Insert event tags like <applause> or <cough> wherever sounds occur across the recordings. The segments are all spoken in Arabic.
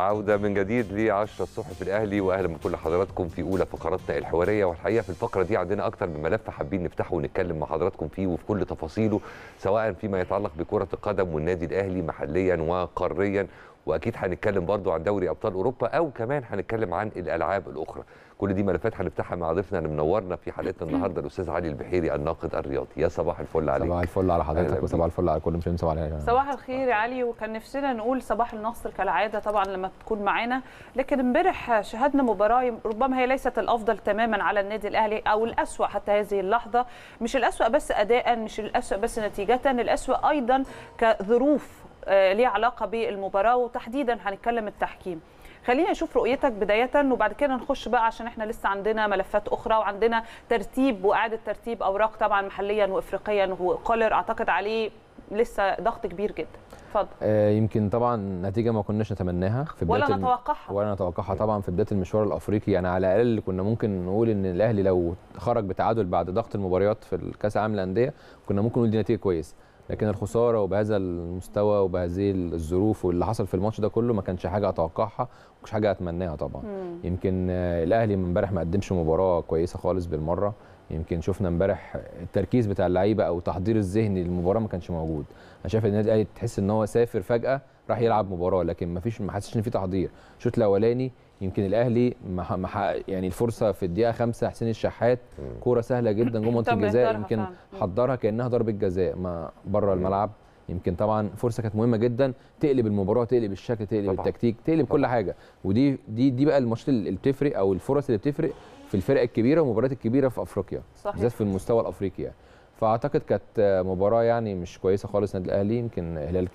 عودة من جديد لعشرة الصحف الأهلي وأهلا بكل حضراتكم في أولى فقراتنا الحوارية والحقيقة في الفقرة دي عندنا أكتر من ملف حابين نفتحه ونتكلم مع حضراتكم فيه وفي كل تفاصيله سواء فيما يتعلق بكرة القدم والنادي الأهلي محليا وقاريا وأكيد هنتكلم برضو عن دوري أبطال أوروبا أو كمان هنتكلم عن الألعاب الأخرى كل دي ملفات هنفتحها مع ضيفنا اللي منورنا في حلقتنا <clears throat> النهارده الاستاذ علي البحيري الناقد الرياضي يا صباح الفل عليك صباح الفل على حضرتك وصباح الفل على كل مشاهدين صباح الخير صباح الخير يا علي وكان نفسنا نقول صباح النصر كالعاده طبعا لما تكون معانا لكن امبارح شاهدنا مباراه ربما هي ليست الافضل تماما على النادي الاهلي او الاسوء حتى هذه اللحظه مش الاسوء بس اداء مش الاسوء بس نتيجه الاسوء ايضا كظروف آه، ليها علاقه بالمباراه وتحديدا هنتكلم التحكيم خلينا نشوف رؤيتك بدايه وبعد كده نخش بقى عشان احنا لسه عندنا ملفات اخرى وعندنا ترتيب واعاده ترتيب اوراق طبعا محليا وافريقيا وقلر اعتقد عليه لسه ضغط كبير جدا اتفضل آه يمكن طبعا نتيجه ما كناش نتمناها في بدايه ولا نتوقعها ولا نتوقعها طبعا في بدايه المشوار الافريقي يعني على الاقل كنا ممكن نقول ان الاهلي لو خرج بتعادل بعد ضغط المباريات في الكاس العالم للانديه كنا ممكن نقول دي نتيجه كويسه لكن الخساره وبهذا المستوى وبهذه الظروف واللي حصل في الماتش ده كله ما كانش حاجه اتوقعها ومش كانش حاجه اتمناها طبعا مم. يمكن آه، الاهلي من امبارح ما قدمش مباراه كويسه خالص بالمره يمكن شفنا امبارح التركيز بتاع اللعيبه او التحضير الذهني للمباراه ما كانش موجود انا شايف النادي الاهلي تحس ان هو سافر فجاه راح يلعب مباراه لكن ما فيش ما حسيتش ان في تحضير الشوط الاولاني يمكن الاهلي ما يعني الفرصه في الدقيقه خمسة حسين الشحات كوره سهله جدا جوه <laughs> منطقه الجزاء يمكن حضرها كانها ضربه جزاء ما بره الملعب يمكن طبعا فرصه كانت مهمه جدا تقلب المباراه تقلب الشكل تقلب طبعا. التكتيك تقلب طبعا. كل حاجه ودي دي دي بقى الماتشات اللي بتفرق او الفرص اللي بتفرق في الفرق الكبيره والمباريات الكبيره في افريقيا بالذات في المستوى الافريقي يعني فاعتقد كانت مباراه يعني مش كويسه خالص النادي الاهلي يمكن الهلال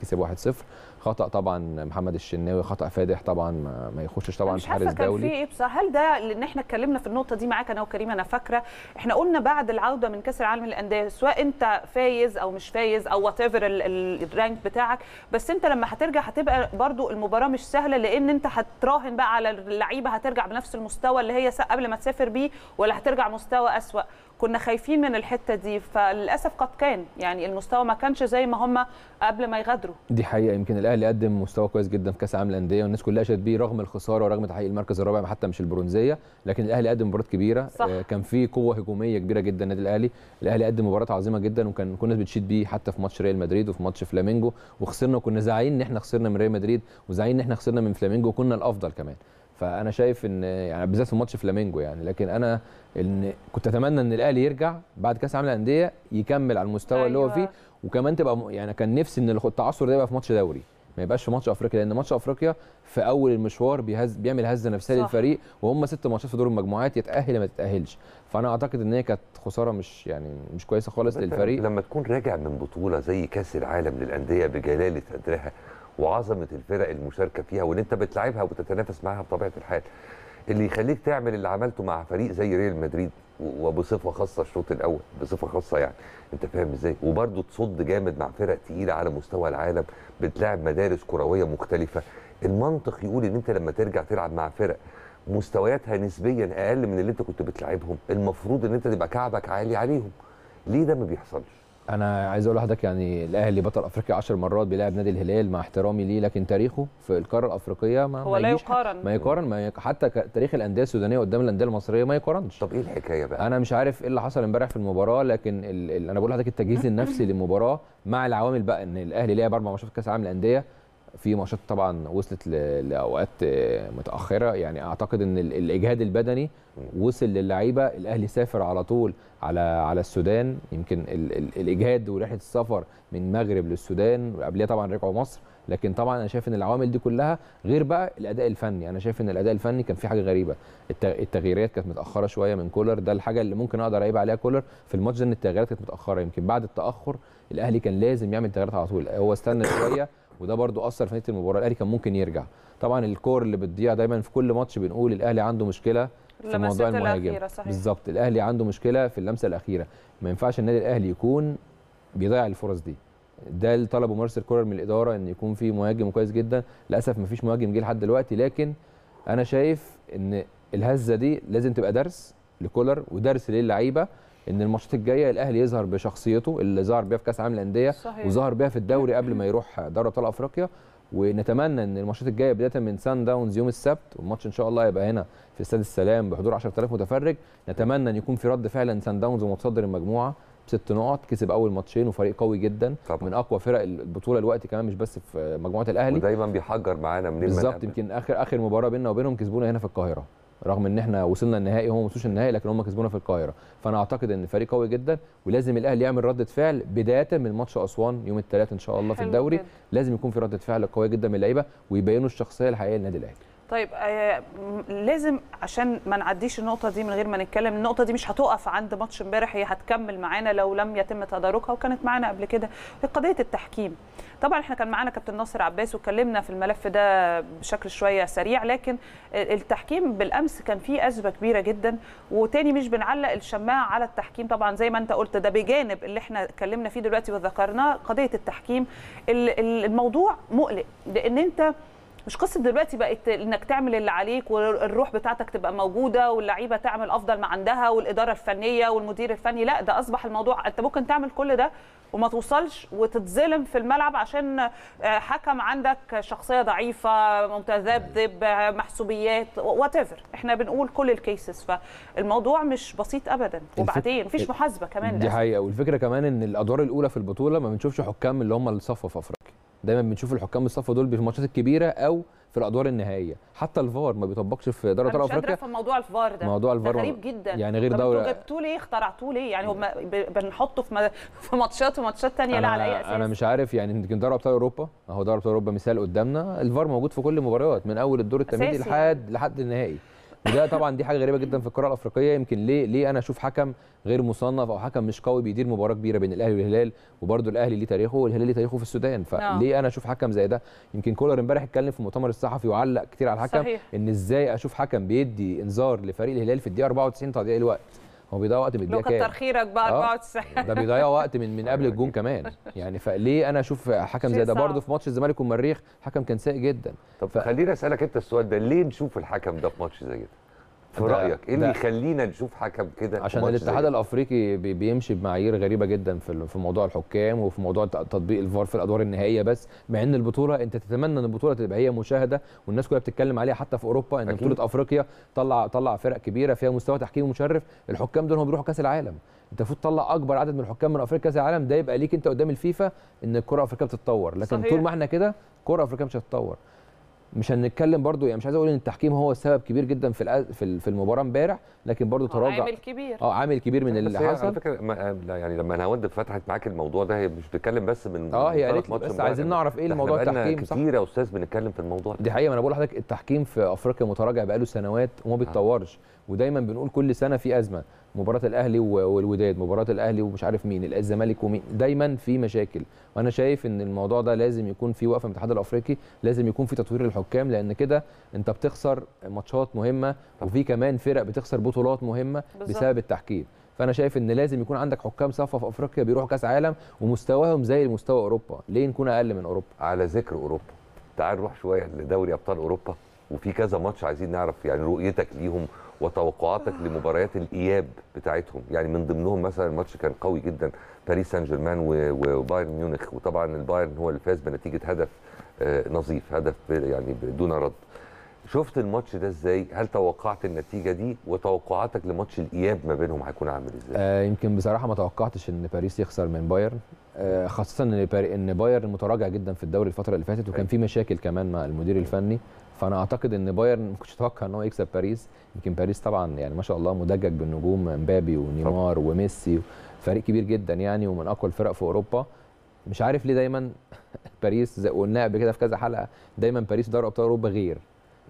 كسب 1-0 خطا طبعا محمد الشناوي خطا فادح طبعا ما يخشش طبعا في حارس دولي كان في ايه بصراحه هل ده لان احنا اتكلمنا في النقطه دي معاك انا وكريم انا فاكره احنا قلنا بعد العوده من كاس العالم للانديه سواء انت فايز او مش فايز او وات ايفر الرانك بتاعك بس انت لما هترجع هتبقى برضو المباراه مش سهله لان انت هتراهن بقى على اللعيبه هترجع بنفس المستوى اللي هي قبل ما تسافر بيه ولا هترجع مستوى اسوا كنا خايفين من الحته دي فللاسف قد كان يعني المستوى ما كانش زي ما هم قبل ما يغادروا دي حقيقه يمكن الاهلي قدم مستوى كويس جدا في كاس عام الانديه والناس كلها شهدت بيه رغم الخساره ورغم تحقيق المركز الرابع حتى مش البرونزيه لكن الاهلي قدم مباراه كبيره صح. آه، كان في قوه هجوميه كبيره جدا النادي الاهلي الاهلي قدم مباراه عظيمه جدا وكان كل الناس بتشيد بيه حتى في ماتش ريال مدريد وفي ماتش فلامينجو وخسرنا وكنا زعلانين ان احنا خسرنا من ريال مدريد وزعلانين ان احنا خسرنا من فلامينجو وكنا الافضل كمان فانا شايف ان يعني بالذات في ماتش فلامينجو يعني لكن انا ان كنت اتمنى ان الاهلي يرجع بعد كاس العالم للانديه يكمل على المستوى أيوة. اللي هو أيوة. فيه وكمان تبقى يعني كان نفسي ان التعثر ده يبقى في ماتش دوري ما يبقاش في ماتش افريقيا لان ماتش افريقيا في اول المشوار بيهز بيعمل هزه نفسيه للفريق وهم ست ماتشات في دور المجموعات يتاهل ما تتاهلش فانا اعتقد ان هي كانت خساره مش يعني مش كويسه خالص للفريق لما تكون راجع من بطوله زي كاس العالم للانديه بجلاله قدرها وعظمه الفرق المشاركه فيها وان انت بتلعبها وبتتنافس معاها بطبيعه الحال اللي يخليك تعمل اللي عملته مع فريق زي ريال مدريد وبصفه خاصه الشوط الاول بصفه خاصه يعني انت فاهم ازاي وبرده تصد جامد مع فرق تقيله على مستوى العالم بتلاعب مدارس كرويه مختلفه المنطق يقول ان انت لما ترجع تلعب مع فرق مستوياتها نسبيا اقل من اللي انت كنت بتلعبهم المفروض ان انت تبقى كعبك عالي عليهم ليه ده ما بيحصلش انا عايز اقول لحضرتك يعني الاهلي بطل افريقيا 10 مرات بيلاعب نادي الهلال مع احترامي ليه لكن تاريخه في القاره الافريقيه ما هو لا يقارن ما يقارن ما يق... حتى تاريخ الانديه السودانيه قدام الانديه المصريه ما يقارنش طب ايه الحكايه بقى انا مش عارف ايه اللي حصل امبارح في المباراه لكن ال... ال... انا بقول لحضرتك التجهيز النفسي للمباراه مع العوامل بقى ان الاهلي لعب اربع ماتشات كاس العالم للانديه في ماتشات طبعا وصلت لاوقات آه، متاخره يعني اعتقد ان الاجهاد البدني وصل للعيبه الاهلي سافر على طول على على السودان يمكن ال ال الاجهاد ورحله السفر من المغرب للسودان وقبليها طبعا رجعوا مصر لكن طبعا انا شايف ان العوامل دي كلها غير بقى الاداء الفني انا شايف ان الاداء الفني كان في حاجه غريبه التغييرات كانت متاخره شويه من كولر ده الحاجه اللي ممكن اقدر اعيب عليها كولر في الماتش ده ان التغييرات كانت متاخره يمكن بعد التاخر الاهلي كان لازم يعمل تغييرات على طول هو استنى شويه وده برده اثر في نتيجه المباراه الاهلي كان ممكن يرجع طبعا الكور اللي بتضيع دايما في كل ماتش بنقول الاهلي عنده مشكله في موضوع المهاجم بالظبط الاهلي عنده مشكله في اللمسه الاخيره ما ينفعش النادي الاهلي يكون بيضيع الفرص دي ده اللي طلبه مارسيل كولر من الاداره ان يكون في مهاجم كويس جدا للاسف ما فيش مهاجم جه لحد دلوقتي لكن انا شايف ان الهزه دي لازم تبقى درس لكولر ودرس للعيبه ان الماتشات الجايه الاهلي يظهر بشخصيته اللي ظهر بيها في كاس الانديه صحيح. وظهر بيها في الدوري قبل ما يروح دوري ابطال افريقيا ونتمنى ان الماتشات الجايه بدايه من سان داونز يوم السبت والماتش ان شاء الله هيبقى هنا في استاد السلام بحضور 10000 متفرج نتمنى ان يكون في رد فعلا سان داونز ومتصدر المجموعه بست نقط كسب اول ماتشين وفريق قوي جدا طبعا. من اقوى فرق البطوله الوقت كمان مش بس في مجموعه الاهلي ودايما بيحجر معانا من بالظبط يمكن اخر اخر مباراه بيننا وبينهم كسبونا هنا في القاهره رغم ان احنا وصلنا النهائي هم ما وصلوش النهائي لكن هم كسبونا في القاهره فانا اعتقد ان فريق قوي جدا ولازم الاهلي يعمل رده فعل بدايه من ماتش اسوان يوم الثلاث ان شاء الله في الدوري لازم يكون في رده فعل قويه جدا من اللعيبه ويبينوا الشخصيه الحقيقيه للنادي الاهلي طيب آه، لازم عشان ما نعديش النقطه دي من غير ما نتكلم النقطه دي مش هتقف عند ماتش امبارح هي هتكمل معانا لو لم يتم تداركها وكانت معانا قبل كده قضيه التحكيم طبعا احنا كان معانا كابتن ناصر عباس واتكلمنا في الملف ده بشكل شويه سريع لكن التحكيم بالامس كان فيه ازمه كبيره جدا وتاني مش بنعلق الشماعه على التحكيم طبعا زي ما انت قلت ده بجانب اللي احنا اتكلمنا فيه دلوقتي وذكرناه قضيه التحكيم الموضوع مقلق لان انت مش قصه دلوقتي بقت انك تعمل اللي عليك والروح بتاعتك تبقى موجوده واللعيبه تعمل افضل ما عندها والاداره الفنيه والمدير الفني لا ده اصبح الموضوع انت ممكن تعمل كل ده وما توصلش وتتظلم في الملعب عشان آه، حكم عندك شخصيه ضعيفه متذبذب محسوبيات وات احنا بنقول كل الكيسز فالموضوع مش بسيط ابدا وبعدين مفيش إيه، محاسبه كمان دي حقيقه والفكره كمان ان الادوار الاولى في البطوله ما بنشوفش حكام اللي هم صفوا في افريقيا دايما بنشوف الحكام الصف دول في الماتشات الكبيره او في الادوار النهائيه حتى الفار ما بيطبقش في دوري ابطال افريقيا مش موضوع الفار ده موضوع الفار ده غريب جدا يعني غير دوله جبتوه ليه اخترعتوه ليه يعني هم بنحطه في <laughs> في ماتشات وماتشات ثانيه لا على اي اساس انا مش عارف يعني يمكن دوري ابطال اوروبا اهو دوري ابطال اوروبا مثال قدامنا الفار موجود في كل المباريات من اول الدور التمهيدي لحد لحد النهائي وده طبعا دي حاجه غريبه جدا في القاره الافريقيه يمكن ليه ليه انا اشوف حكم غير مصنف او حكم مش قوي بيدير مباراه كبيره بين الاهلي والهلال وبرده الاهلي ليه تاريخه والهلال ليه تاريخه في السودان نعم. فليه انا اشوف حكم زي ده يمكن كولر امبارح اتكلم في المؤتمر الصحفي وعلق كتير على الحكم صحيح. ان ازاي اشوف حكم بيدي انذار لفريق الهلال في الدقيقه 94 تضييع الوقت هو بيضيع وقت الدقيقه كام تاخيرك بقى 94 آه. <laughs> ده بيضيع وقت من من قبل الجون كمان يعني فليه انا اشوف حكم زي ده برضه في ماتش الزمالك والمريخ حكم كان سيء جدا طب ف... خليني اسالك انت السؤال ده ليه نشوف الحكم ده في ماتش زي كده في رايك ايه اللي يخلينا نشوف حكم كده عشان الاتحاد الافريقي بيمشي بمعايير غريبه جدا في في موضوع الحكام وفي موضوع تطبيق الفار في الادوار النهائيه بس مع ان البطوله انت تتمنى ان البطوله تبقى هي مشاهده والناس كلها بتتكلم عليها حتى في اوروبا ان أكيد. بطوله افريقيا طلع طلع فرق كبيره فيها مستوى تحكيمي مشرف الحكام دول هم بيروحوا كاس العالم انت المفروض تطلع اكبر عدد من الحكام من افريقيا كاس العالم ده يبقى ليك انت قدام الفيفا ان الكره الافريقيه بتتطور لكن صحيح. طول ما احنا كده الكره الافريقيه مش هتتطور مش هنتكلم برضو يعني مش عايز اقول ان التحكيم هو السبب كبير جدا في في المباراه امبارح لكن برضو تراجع عامل كبير اه عامل كبير من اللي حصل على فكره يعني لما نهاوند فتحت معاك الموضوع ده هي مش بتتكلم بس من اه هي قالت بس عايزين نعرف ايه الموضوع التحكيم صح كتير يا استاذ بنتكلم في الموضوع ده دي حقيقه ما انا بقول لحضرتك التحكيم في افريقيا متراجع بقاله سنوات وما بيتطورش ودايما بنقول كل سنه في ازمه مباراه الاهلي والوداد مباراه الاهلي ومش عارف مين الزمالك ومين دايما في مشاكل وانا شايف ان الموضوع ده لازم يكون في وقفه من الاتحاد الافريقي لازم يكون في تطوير للحكام لان كده انت بتخسر ماتشات مهمه وفي كمان فرق بتخسر بطولات مهمه بالزبط. بسبب التحكيم فانا شايف ان لازم يكون عندك حكام صفه في افريقيا بيروحوا كاس عالم ومستواهم زي مستوى اوروبا ليه نكون اقل من اوروبا على ذكر اوروبا تعال نروح شويه لدوري ابطال اوروبا وفي كذا ماتش عايزين نعرف يعني رؤيتك ليهم وتوقعاتك لمباريات الاياب بتاعتهم يعني من ضمنهم مثلا الماتش كان قوي جدا باريس سان جيرمان وبايرن ميونخ وطبعا البايرن هو اللي فاز بنتيجه هدف آه، نظيف هدف يعني دون رد شفت الماتش ده ازاي هل توقعت النتيجه دي وتوقعاتك لماتش الاياب ما بينهم هيكون عامل ازاي آه يمكن بصراحه ما توقعتش ان باريس يخسر من بايرن آه خاصه ان بايرن متراجع جدا في الدوري الفتره اللي فاتت وكان أيوة. في مشاكل كمان مع المدير الفني فانا اعتقد ان بايرن ما كنتش اتوقع ان هو يكسب باريس يمكن باريس طبعا يعني ما شاء الله مدجج بالنجوم امبابي ونيمار وميسي فريق كبير جدا يعني ومن اقوى الفرق في اوروبا مش عارف ليه دايما <laughs> باريس زي قلنا قبل كده في كذا حلقه دايما باريس دوري ابطال اوروبا غير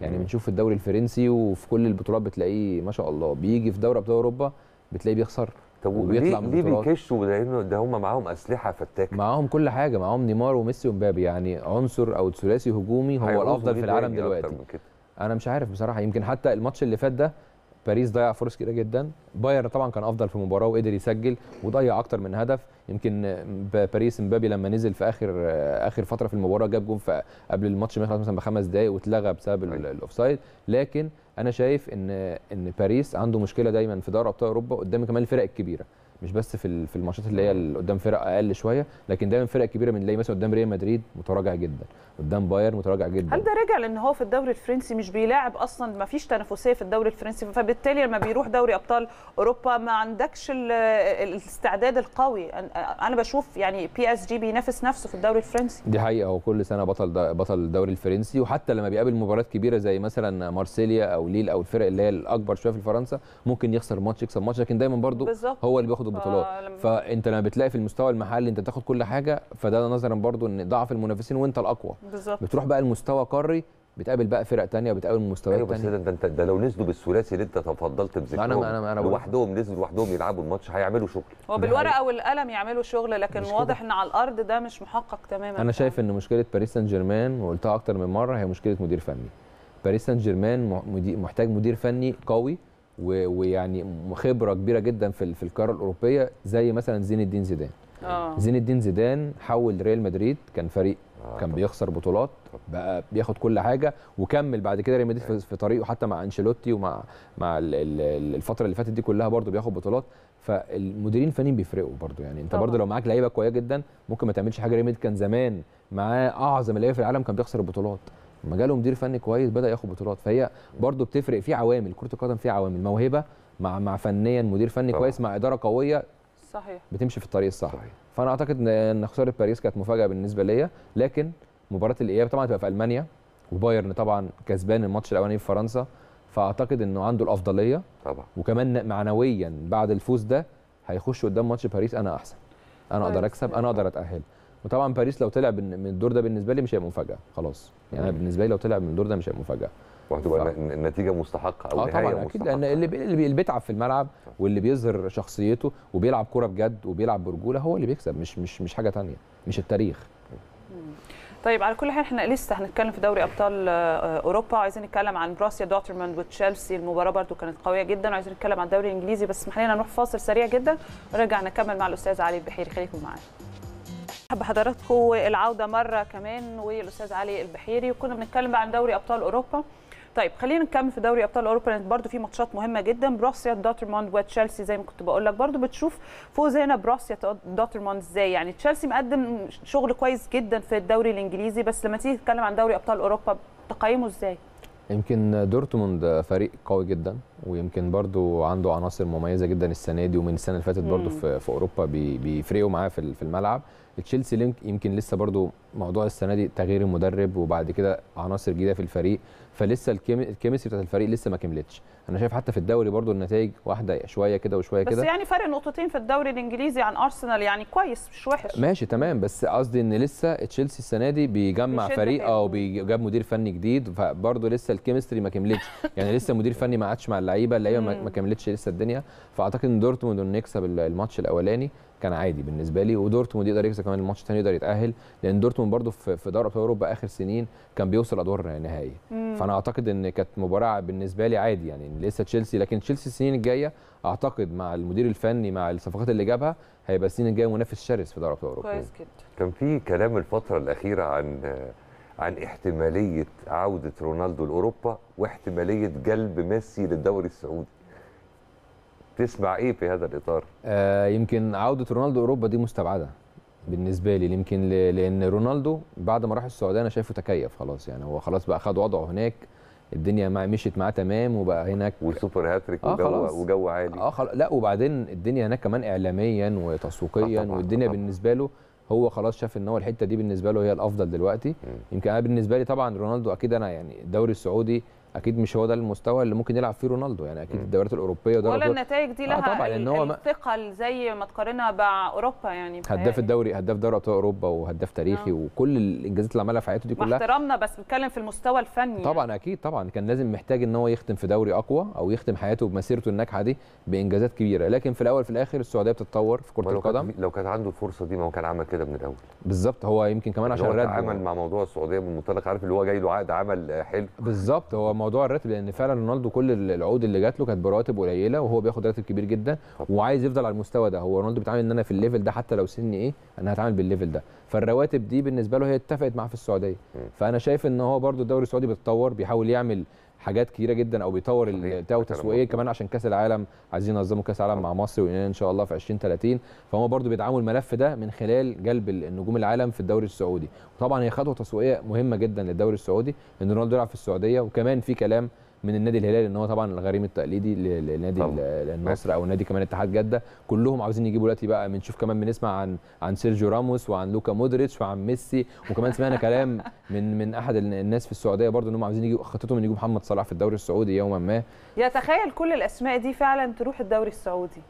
يعني بنشوف في الدوري الفرنسي وفي كل البطولات بتلاقيه ما شاء الله بيجي في دوري ابطال اوروبا بتلاقيه بيخسر طب وبيطلع من ليه بيكشوا لانه ده هم معاهم اسلحه فتاكه معاهم كل حاجه معاهم نيمار وميسي ومبابي يعني عنصر او ثلاثي هجومي هو الافضل في العالم دلوقتي انا مش عارف بصراحه يمكن حتى الماتش اللي فات ده باريس ضيع فرص كتيره جدا بايرن طبعا كان افضل في المباراه وقدر يسجل وضيع اكتر من هدف يمكن باريس امبابي لما نزل في اخر اخر فتره في المباراه جاب جون قبل الماتش ما يخلص مثلا بخمس دقائق واتلغى بسبب أيوة. الاوفسايد لكن انا شايف ان ان باريس عنده مشكله دايما في دوري ابطال اوروبا قدام كمان الفرق الكبيره مش بس في في الماتشات اللي هي اللي قدام فرق اقل شويه لكن دايما فرق كبيره بنلاقي مثلا قدام ريال مدريد متراجع جدا قدام بايرن متراجع جدا هل ده رجع لان هو في الدوري الفرنسي مش بيلاعب اصلا ما فيش تنافسيه في الدوري الفرنسي فبالتالي لما بيروح دوري ابطال اوروبا ما عندكش الاستعداد القوي انا بشوف يعني بي اس جي بينافس نفسه في الدوري الفرنسي دي حقيقه هو كل سنه بطل بطل الدوري الفرنسي وحتى لما بيقابل مباريات كبيره زي مثلا مارسيليا او ليل او الفرق اللي هي الاكبر شويه في فرنسا ممكن يخسر ماتش يكسب ماتش لكن دايما برضو هو اللي بياخد برضو آه فانت لما بتلاقي في المستوى المحلي انت تاخد كل حاجه فده نظرا برضو ان ضعف المنافسين وانت الاقوى بالزبط. بتروح بقى المستوى قاري بتقابل بقى فرق ثانيه وبتقابل مستويات ثانيه أيوة بس ده انت ده لو نزلوا بالثلاثي اللي انت تفضلت بذكرهم انا انا انا لوحدهم نزلوا لوحدهم يلعبوا الماتش هيعملوا شغل هو بالورقه والقلم يعملوا شغل لكن واضح ان على الارض ده مش محقق تماما انا شايف ان مشكله باريس سان جيرمان وقلتها اكتر من مره هي مشكله مدير فني باريس سان جيرمان محتاج مدير فني قوي ويعني خبره كبيره جدا في في القاره الاوروبيه زي مثلا زين الدين زيدان أوه. زين الدين زيدان حول ريال مدريد كان فريق آه كان بيخسر بطولات بقى بياخد كل حاجه وكمل بعد كده ريال مدريد في طريقه حتى مع انشيلوتي ومع مع الفتره اللي فاتت دي كلها برده بياخد بطولات فالمديرين الفنيين بيفرقوا برده يعني انت برده لو معاك لعيبه كويسه جدا ممكن ما تعملش حاجه ريال مدريد كان زمان معاه اعظم لعيبه في العالم كان بيخسر البطولات لما جاله مدير فني كويس بدا ياخد بطولات فهي برضو بتفرق في عوامل كره القدم فيها عوامل موهبه مع مع فنيا مدير فني طبعا. كويس مع اداره قويه صحيح بتمشي في الطريق الصح صحيح. فانا اعتقد ان خساره باريس كانت مفاجاه بالنسبه ليا لكن مباراه الاياب طبعا هتبقى في المانيا وبايرن طبعا كسبان الماتش الاولاني في فرنسا فاعتقد انه عنده الافضليه طبعا وكمان معنويا بعد الفوز ده هيخش قدام ماتش باريس انا احسن انا طيب. اقدر اكسب انا اقدر اتاهل وطبعا باريس لو طلع من الدور ده بالنسبه لي مش هيبقى مفاجاه خلاص يعني انا بالنسبه لي لو طلع من الدور ده مش هيبقى مفاجاه وهتبقى ف... النتيجه مستحقه او اه طبعا اكيد لان اللي, بي... اللي بيتعب في الملعب واللي بيظهر شخصيته وبيلعب كوره بجد وبيلعب برجوله هو اللي بيكسب مش مش مش حاجه ثانيه مش التاريخ طيب على كل حال احنا لسه هنتكلم في دوري ابطال آه، اوروبا عايزين نتكلم عن بروسيا دورتموند وتشيلسي المباراه برده كانت قويه جدا وعايزين نتكلم عن الدوري الانجليزي بس اسمح نروح فاصل سريع جدا ونرجع نكمل مع الاستاذ علي البحيري خليكم معانا حب حضراتكم العوده مره كمان والاستاذ علي البحيري وكنا بنتكلم بقى عن دوري ابطال اوروبا طيب خلينا نكمل في دوري ابطال اوروبا لان برضه في ماتشات مهمه جدا بروسيا دوترموند وتشيلسي زي ما كنت بقول لك برضه بتشوف فوز هنا بروسيا دوترموند ازاي يعني تشيلسي مقدم شغل كويس جدا في الدوري الانجليزي بس لما تيجي تتكلم عن دوري ابطال اوروبا تقيمه ازاي يمكن دورتموند فريق قوي جدا ويمكن برضو عنده عناصر مميزه جدا السنه دي ومن السنه اللي فاتت برضو في, في اوروبا بيفرقوا معاه في الملعب تشيلسي يمكن لسه برضو موضوع السنه دي تغيير المدرب وبعد كده عناصر جديده في الفريق فلسه الكيمستري بتاعت الفريق لسه ما كملتش انا شايف حتى في الدوري برضو النتائج واحده شويه كده وشويه كده بس يعني فرق نقطتين في الدوري الانجليزي عن ارسنال يعني كويس مش وحش ماشي تمام بس قصدي ان لسه تشيلسي السنه دي بيجمع فريق او بيجاب مدير فني جديد فبرضه لسه الكيمستري ما كملتش <laughs> يعني لسه المدير الفني ما عادش مع اللعيبه اللعيبه ما كملتش لسه الدنيا فاعتقد ان دورتموند نكسب الماتش الاولاني كان عادي بالنسبه لي ودورتموند يقدر يكسب كمان الماتش الثاني يقدر يتاهل لان دورتموند برده في دوري ابطال اوروبا اخر سنين كان بيوصل ادوار نهائيه فانا اعتقد ان كانت مباراه بالنسبه لي عادي يعني لسه تشيلسي لكن تشيلسي السنين الجايه اعتقد مع المدير الفني مع الصفقات اللي جابها هيبقى السنين الجايه منافس شرس في دوري ابطال اوروبا كويس جدا كان في كلام الفتره الاخيره عن عن احتماليه عوده رونالدو لاوروبا واحتماليه جلب ميسي للدوري السعودي تسمع ايه في هذا الاطار؟ آه يمكن عوده رونالدو اوروبا دي مستبعده بالنسبه لي يمكن لان رونالدو بعد ما راح السعوديه انا شايفه تكيف خلاص يعني هو خلاص بقى خد وضعه هناك الدنيا ما مشيت معاه تمام وبقى هناك وسوبر هاتريك آه وجو, وجو عالي اه خلاص لا وبعدين الدنيا هناك كمان اعلاميا وتسويقيا والدنيا طبعًا. بالنسبه له هو خلاص شاف ان هو الحته دي بالنسبه له هي الافضل دلوقتي م. يمكن انا بالنسبه لي طبعا رونالدو اكيد انا يعني الدوري السعودي اكيد مش هو ده المستوى اللي ممكن يلعب فيه رونالدو يعني اكيد الدوريات الاوروبيه ولا النتائج دي آه، لها طبعا ان هو الثقل زي ما تقارنها باوروبا يعني هداف الدوري هداف دوري ابطال اوروبا وهداف تاريخي آه. وكل الانجازات اللي عملها في حياته دي كلها احترامنا بس بنتكلم في المستوى الفني طبعا يعني. اكيد طبعا كان لازم محتاج ان هو يختم في دوري اقوى او يختم حياته بمسيرته الناجحه دي بانجازات كبيره لكن في الاول في الاخر السعوديه بتتطور في كره القدم لو كانت عنده الفرصه دي ما هو كان عمل كده من الاول بالظبط هو يمكن كمان يعني عشان هو عمل مع موضوع السعوديه من عارف اللي هو جاي له عقد عمل حلو بالظبط هو موضوع الراتب لان فعلا رونالدو كل العقود اللي جات له كانت براتب قليله وهو بياخد راتب كبير جدا وعايز يفضل على المستوى ده هو رونالدو بيتعامل ان انا في الليفل ده حتى لو سني ايه انا هتعامل بالليفل ده فالرواتب دي بالنسبه له هي اتفقت معاه في السعوديه فانا شايف ان هو برده الدوري السعودي بيتطور بيحاول يعمل حاجات كتيره جدا او بيطور بتاعه تسويقيا كمان عشان كاس العالم عايزين ينظموا كاس العالم مع مصر وان ان شاء الله في 2030 فهم برضو بيدعموا الملف ده من خلال جلب النجوم العالم في الدوري السعودي وطبعا هي خطوه تسويقيه مهمه جدا للدوري السعودي ان رونالدو يلعب في السعوديه وكمان في كلام من النادي الهلال ان هو طبعا الغريم التقليدي لنادي النصر او نادي كمان اتحاد جده كلهم عاوزين يجيبوا دلوقتي بقى بنشوف كمان بنسمع عن عن سيرجيو راموس وعن لوكا مودريتش وعن ميسي وكمان سمعنا كلام من من احد الناس في السعوديه برضه ان هم عاوزين يجيبوا خطتهم ان يجيبوا محمد صلاح في الدوري السعودي يوما ما يتخيل كل الاسماء دي فعلا تروح الدوري السعودي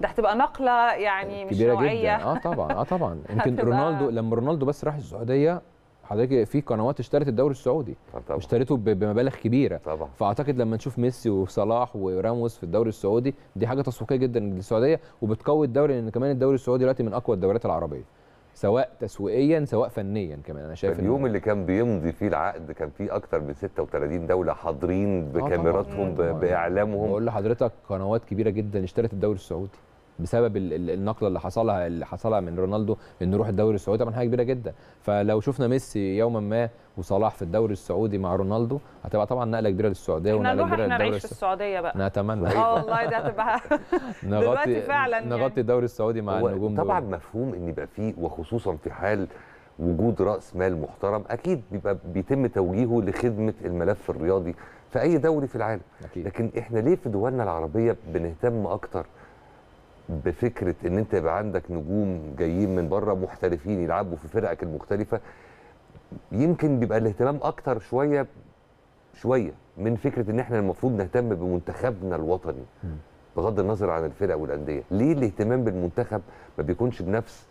ده هتبقى نقله يعني مش كبيرة نوعيه جدا اه طبعا اه طبعا يمكن <laughs> رونالدو لما رونالدو بس راح السعوديه حضرتك في قنوات اشترت الدوري السعودي طبعا. اشترته بمبالغ كبيره طبعا. فاعتقد لما نشوف ميسي وصلاح وراموس في الدوري السعودي دي حاجه تسويقيه جدا للسعوديه وبتقوي الدوري لان كمان الدوري السعودي دلوقتي من اقوى الدوريات العربيه سواء تسويقيا سواء فنيا كمان انا شايف اليوم إن اللي كان بيمضي فيه العقد كان فيه اكتر من 36 دوله حاضرين آه، بكاميراتهم آه باعلامهم بقول لحضرتك قنوات كبيره جدا اشترت الدوري السعودي بسبب النقله اللي حصلها اللي حصلها من رونالدو انه يروح الدوري السعودي طبعا حاجه كبيره جدا فلو شفنا ميسي يوما ما وصلاح في الدوري السعودي مع رونالدو هتبقى طبعا نقله كبيره للسعوديه ونقله كبيره للدوري نعيش في السعوديه بقى نتمنى اه والله ده هتبقى <laughs> نغطي فعلا يعني. نغطي الدوري السعودي مع النجوم طبعا دول. مفهوم ان يبقى فيه وخصوصا في حال وجود راس مال محترم اكيد بيبقى بيتم توجيهه لخدمه الملف الرياضي في اي دوري في العالم أكيد. لكن احنا ليه في دولنا العربيه بنهتم اكتر بفكره ان انت يبقى عندك نجوم جايين من بره محترفين يلعبوا في فرقك المختلفه يمكن بيبقى الاهتمام اكتر شويه شويه من فكره ان احنا المفروض نهتم بمنتخبنا الوطني بغض النظر عن الفرق والانديه ليه الاهتمام بالمنتخب ما بيكونش بنفس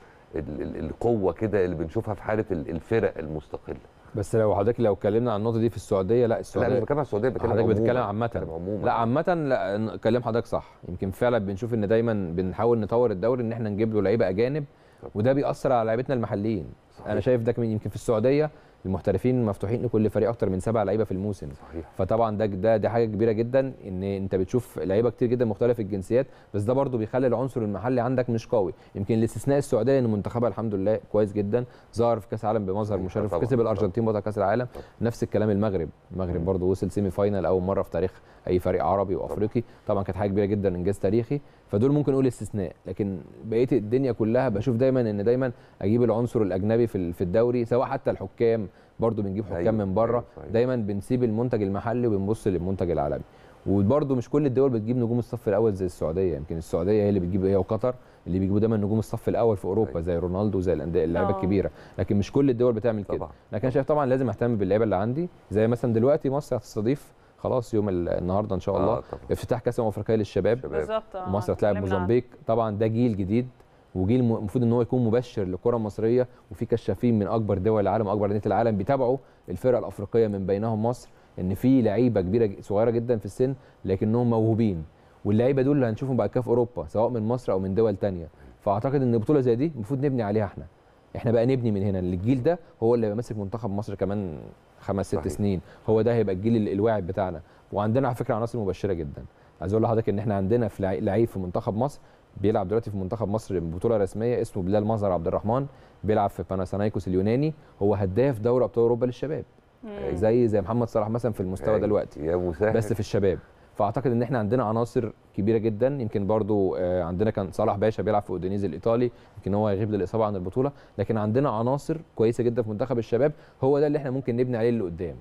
القوه كده اللي بنشوفها في حاله الفرق المستقله بس لو حضرتك لو اتكلمنا عن النقطه دي في السعوديه لا السعوديه لا مش بتكلم عن السعوديه بتكلم حضرتك بتتكلم عامه لا عامه لا كلام حضرتك صح يمكن فعلا بنشوف ان دايما بنحاول نطور الدوري ان احنا نجيب له لعيبه اجانب وده بيأثر على لعيبتنا المحليين صحيح. انا شايف ده يمكن في السعوديه المحترفين مفتوحين لكل فريق اكتر من سبع لعيبه في الموسم صحيح. فطبعا ده ده دي حاجه كبيره جدا ان انت بتشوف لعيبه كتير جدا مختلف الجنسيات بس ده برده بيخلي العنصر المحلي عندك مش قوي يمكن الاستثناء السعوديه ان منتخبها الحمد لله كويس جدا ظهر في كاس العالم بمظهر مشرف كسب الارجنتين بطل كاس العالم نفس الكلام المغرب المغرب برده وصل سيمي فاينل اول مره في تاريخ اي فريق عربي وافريقي طبعا كانت حاجه كبيره جدا انجاز تاريخي فدول ممكن نقول استثناء لكن بقيه الدنيا كلها بشوف دايما ان دايما اجيب العنصر الاجنبي في في الدوري سواء حتى الحكام برضو بنجيب حكام أيوة. من بره أيوة،, أيوة. دايما بنسيب المنتج المحلي وبنبص للمنتج العالمي وبرده مش كل الدول بتجيب نجوم الصف الاول زي السعوديه يمكن السعوديه هي اللي بتجيب هي وقطر اللي بيجيبوا دايما نجوم الصف الاول في اوروبا أيوة. زي رونالدو زي الانديه اللعيبه آه. الكبيره لكن مش كل الدول بتعمل كده لكن انا شايف طبعا لازم اهتم باللعيبه اللي عندي زي مثلا دلوقتي مصر هتستضيف خلاص يوم النهارده ان شاء الله آه افتتاح كاس الامم الافريقيه للشباب بالظبط آه، مصر هتلاعب موزمبيق طبعا ده جيل جديد وجيل المفروض ان هو يكون مبشر للكره المصريه وفي كشافين من اكبر دول العالم واكبر انديه العالم بيتابعوا الفرق الافريقيه من بينهم مصر ان في لعيبه كبيره صغيره جدا في السن لكنهم موهوبين واللعيبه دول اللي هنشوفهم بعد كده في اوروبا سواء من مصر او من دول ثانيه فاعتقد ان بطوله زي دي المفروض نبني عليها احنا احنا بقى نبني من هنا الجيل ده هو اللي ماسك منتخب مصر كمان خمس ست صحيح. سنين هو ده هيبقى الجيل الواعد بتاعنا وعندنا على فكره عناصر مبشره جدا عايز اقول لحضرتك ان احنا عندنا في لعيب في منتخب مصر بيلعب دلوقتي في منتخب مصر بطوله رسميه اسمه بلال مظهر عبد الرحمن بيلعب في باناسانايكوس اليوناني هو هداف دوري ابطال اوروبا للشباب زي زي محمد صلاح مثلا في المستوى ده دلوقتي بس في الشباب فاعتقد ان احنا عندنا عناصر كبيره جدا يمكن برضو آه، عندنا كان صلاح باشا بيلعب في اودينيز الايطالي يمكن هو هيغيب للاصابه عن البطوله لكن عندنا عناصر كويسه جدا في منتخب الشباب هو ده اللي احنا ممكن نبني عليه اللي قدام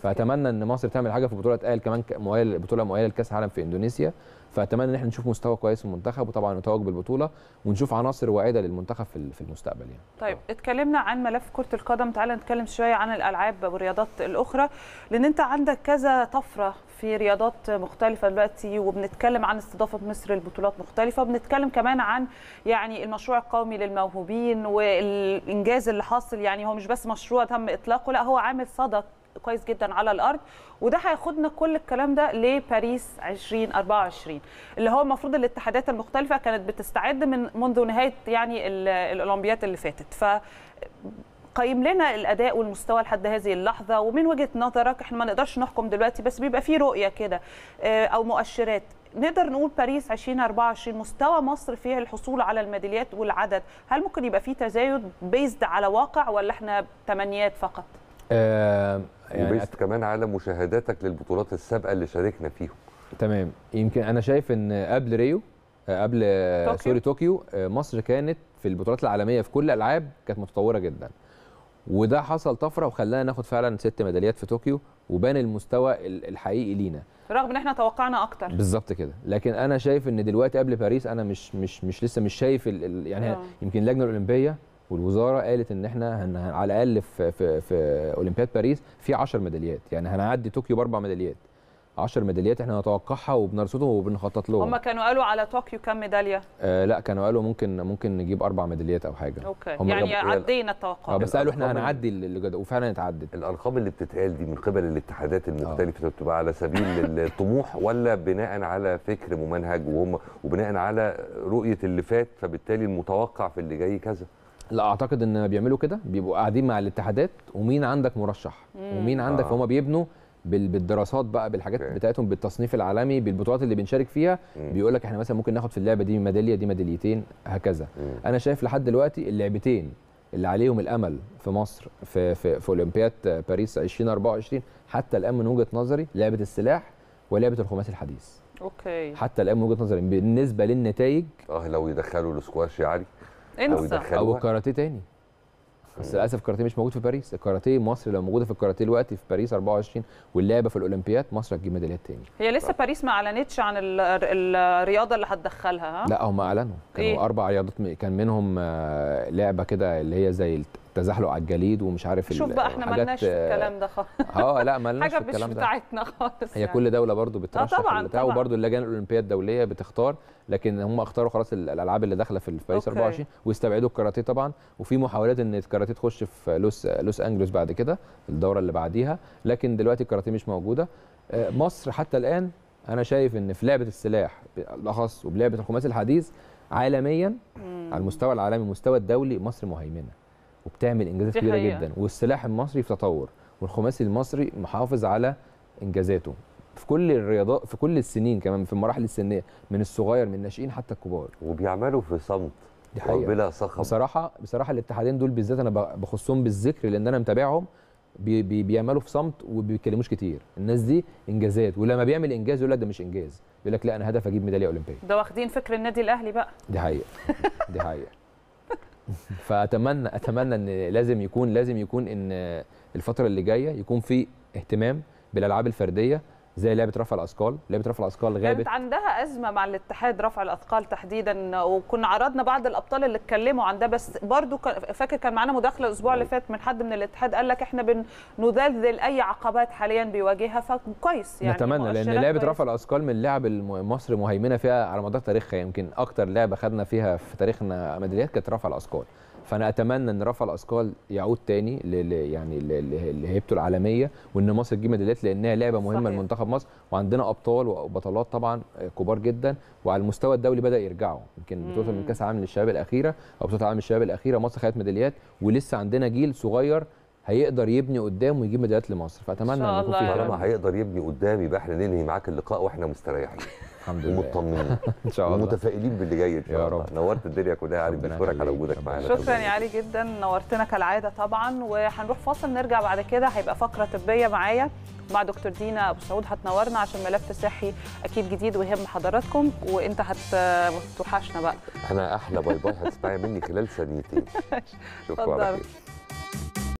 فاتمنى ان مصر تعمل حاجه في بطوله اتقال كمان مؤهله بطوله مؤهله لكاس عالم في اندونيسيا فاتمنى ان احنا نشوف مستوى كويس في المنتخب وطبعا نتوج بالبطوله ونشوف عناصر واعده للمنتخب في المستقبل يعني طيب اتكلمنا عن ملف كره القدم تعالى نتكلم شويه عن الالعاب والرياضات الاخرى لان انت عندك كذا طفره في رياضات مختلفه دلوقتي وبنتكلم عن استضافه مصر لبطولات مختلفه وبنتكلم كمان عن يعني المشروع القومي للموهوبين والانجاز اللي حاصل يعني هو مش بس مشروع تم اطلاقه لا هو عامل صدى كويس جدا على الارض وده هياخدنا كل الكلام ده لباريس 2024 اللي هو المفروض الاتحادات المختلفه كانت بتستعد من منذ نهايه يعني الاولمبياد اللي فاتت ف قيم لنا الاداء والمستوى لحد هذه اللحظه ومن وجهه نظرك احنا ما نقدرش نحكم دلوقتي بس بيبقى في رؤيه كده آه، او مؤشرات نقدر نقول باريس 2024 مستوى مصر فيها الحصول على الميداليات والعدد هل ممكن يبقى في تزايد بيزد على واقع ولا احنا تمنيات فقط آه يعني وبيست أت... كمان على مشاهداتك للبطولات السابقه اللي شاركنا فيهم تمام يمكن انا شايف ان قبل ريو آه، قبل آه، طوكيو. سوري طوكيو آه، مصر كانت في البطولات العالميه في كل الالعاب كانت متطوره جدا وده حصل طفره وخلانا ناخد فعلا ست ميداليات في طوكيو وبان المستوى الحقيقي لينا رغم ان احنا توقعنا اكتر بالظبط كده لكن انا شايف ان دلوقتي قبل باريس انا مش مش مش لسه مش شايف يعني يمكن اللجنه الاولمبيه والوزاره قالت ان احنا هن على الاقل في في, في اولمبياد باريس في 10 ميداليات يعني هنعدي طوكيو باربع ميداليات 10 ميداليات احنا نتوقعها وبنرصدهم وبنخطط لهم هم كانوا قالوا على طوكيو كام ميداليه آه لا كانوا قالوا ممكن ممكن نجيب اربع ميداليات او حاجه اوكي هم يعني عدينا التوقعات آه بس قالوا احنا هنعدي وفعلا اتعدت الارقام اللي بتتقال دي من قبل الاتحادات آه. المختلفه آه. بتبقى على سبيل <laughs> الطموح ولا بناء على فكر ممنهج وهم وبناء على رؤيه اللي فات فبالتالي المتوقع في اللي جاي كذا لا اعتقد ان بيعملوا كده بيبقوا قاعدين مع الاتحادات ومين عندك مرشح مم. ومين عندك آه. فهم بيبنوا بالدراسات بقى بالحاجات okay. بتاعتهم بالتصنيف العالمي بالبطولات اللي بنشارك فيها بيقول لك احنا مثلا ممكن ناخد في اللعبه دي ميداليه دي ميداليتين هكذا مم. انا شايف لحد دلوقتي اللعبتين اللي عليهم الامل في مصر في في, في اولمبياد باريس 2024 حتى الان من وجهه نظري لعبه السلاح ولعبه الخماسي الحديث اوكي حتى الان من وجهه نظري بالنسبه للنتائج اه لو يدخلوا السكواش يا علي انسى او, أو الكاراتيه تاني بس للاسف الكاراتيه مش موجود في باريس الكاراتيه مصر لو موجوده في الكاراتيه دلوقتي في باريس 24 واللعبه في الاولمبياد مصر هتجيب ميداليات تاني هي لسه ف... باريس ما اعلنتش عن الرياضه اللي هتدخلها ها لا هم اعلنوا كانوا إيه؟ اربع رياضات كان منهم آه، لعبه كده اللي هي زي تزحلق على الجليد ومش عارف شوف بقى احنا مالناش في الكلام ده خالص اه لا مالناش في الكلام ده حاجه مش بتاعتنا خالص هي يعني. كل دوله برضو بترشح آه طبعا بتاع وبرضو اللجان الاولمبيه الدوليه بتختار لكن هم اختاروا خلاص الالعاب اللي داخله في باريس 24 واستبعدوا الكاراتيه طبعا وفي محاولات ان الكاراتيه تخش في لوس لوس انجلوس بعد كده الدوره اللي بعديها لكن دلوقتي الكاراتيه مش موجوده آه، مصر حتى الان انا شايف ان في لعبه السلاح بالاخص وبلعبه الخماسي الحديث عالميا على المستوى العالمي المستوى الدولي مصر مهيمنه وبتعمل انجازات كبيره جدا والسلاح المصري في تطور والخماسي المصري محافظ على انجازاته في كل الرياضات في كل السنين كمان في المراحل السنيه من الصغير من الناشئين حتى الكبار وبيعملوا في صمت دي حقيقة. وبلا صخب بصراحه بصراحه الاتحادين دول بالذات انا بخصهم بالذكر لان انا متابعهم بي بي بيعملوا في صمت وما بيتكلموش كتير الناس دي انجازات ولما بيعمل انجاز يقول لك ده مش انجاز يقول لك لا انا هدف اجيب ميداليه اولمبيه ده واخدين فكر النادي الاهلي بقى دي حقيقه دي حقيقه فاتمنى اتمنى ان لازم يكون لازم يكون ان الفتره اللي جايه يكون في اهتمام بالالعاب الفرديه زي لعبه رفع الاثقال لعبه رفع الاثقال غابت كانت عندها ازمه مع الاتحاد رفع الاثقال تحديدا وكنا عرضنا بعض الابطال اللي اتكلموا عن ده بس برضو فاكر كان معانا مداخله الاسبوع اللي فات من حد من الاتحاد قال لك احنا بنذلذل اي عقبات حاليا بيواجهها فكويس يعني نتمنى لان لعبه رفع الاثقال من اللعب مصر مهيمنه فيها على مدار تاريخها يمكن اكتر لعبه خدنا فيها في تاريخنا ميداليات كانت رفع الاثقال فانا اتمنى ان رفع الاثقال يعود تاني ل يعني لهيبته العالميه وان مصر تجيب ميداليات لانها لعبه مهمه لمنتخب مصر وعندنا ابطال وبطلات طبعا كبار جدا وعلى المستوى الدولي بدا يرجعوا يمكن بطوله من كاس العالم للشباب الاخيره او بطوله العالم للشباب الاخيره مصر خدت ميداليات ولسه عندنا جيل صغير هيقدر يبني قدام ويجيب ميداليات لمصر فاتمنى ان يكون في طالما هيقدر يبني قدام يبقى احنا ننهي معاك اللقاء واحنا مستريحين <laughs> الحمد لله ومطمنين <laughs> ان شاء الله ومتفائلين باللي جاي ان شاء الله نورت الدنيا كلها يا علي بشكرك على وجودك معانا شكرا يا علي جدا نورتنا كالعاده طبعا وهنروح فاصل نرجع بعد كده هيبقى فقره طبيه معايا مع دكتور دينا ابو سعود هتنورنا عشان ملف صحي اكيد جديد ويهم حضراتكم وانت هتوحشنا بقى انا احلى باي باي هتسمعي مني خلال ثانيتين <laughs> شكرا